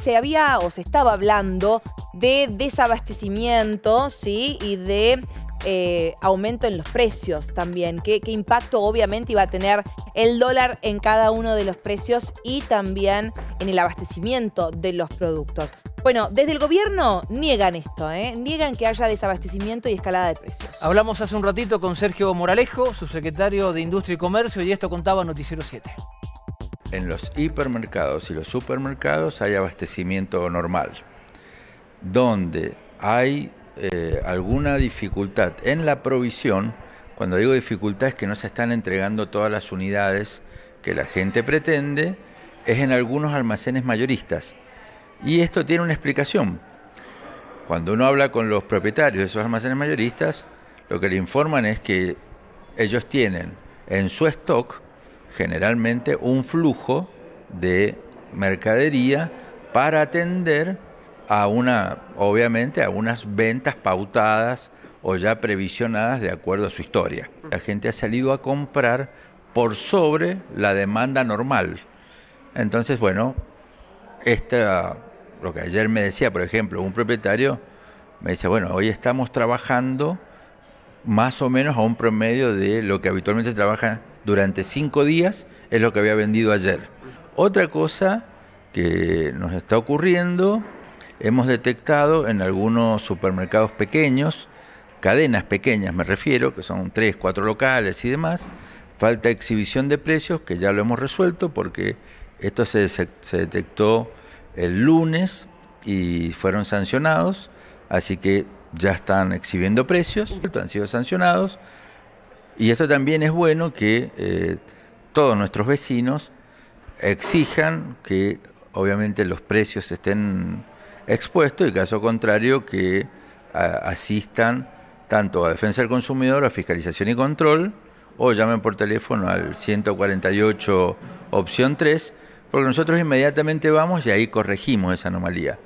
se había o se estaba hablando de desabastecimiento, ¿sí? Y de eh, aumento en los precios también. ¿Qué, impacto obviamente iba a tener el dólar en cada uno de los precios y también en el abastecimiento de los productos? Bueno, desde el gobierno niegan esto, ¿eh? niegan que haya desabastecimiento y escalada de precios. Hablamos hace un ratito con Sergio Moralejo, subsecretario de Industria y Comercio, y esto contaba Noticiero 7 en los hipermercados y los supermercados hay abastecimiento normal. Donde hay eh, alguna dificultad en la provisión, cuando digo dificultad es que no se están entregando todas las unidades que la gente pretende, es en algunos almacenes mayoristas. Y esto tiene una explicación. Cuando uno habla con los propietarios de esos almacenes mayoristas, lo que le informan es que ellos tienen en su stock generalmente un flujo de mercadería para atender a una, obviamente, a unas ventas pautadas o ya previsionadas de acuerdo a su historia. La gente ha salido a comprar por sobre la demanda normal. Entonces, bueno, esta, lo que ayer me decía, por ejemplo, un propietario me dice, bueno, hoy estamos trabajando más o menos a un promedio de lo que habitualmente trabaja durante cinco días, es lo que había vendido ayer. Otra cosa que nos está ocurriendo, hemos detectado en algunos supermercados pequeños, cadenas pequeñas me refiero, que son tres, cuatro locales y demás, falta exhibición de precios, que ya lo hemos resuelto porque esto se detectó el lunes y fueron sancionados, así que ya están exhibiendo precios, han sido sancionados, y esto también es bueno que eh, todos nuestros vecinos exijan que obviamente los precios estén expuestos y caso contrario que asistan tanto a defensa del consumidor, a fiscalización y control, o llamen por teléfono al 148 opción 3, porque nosotros inmediatamente vamos y ahí corregimos esa anomalía.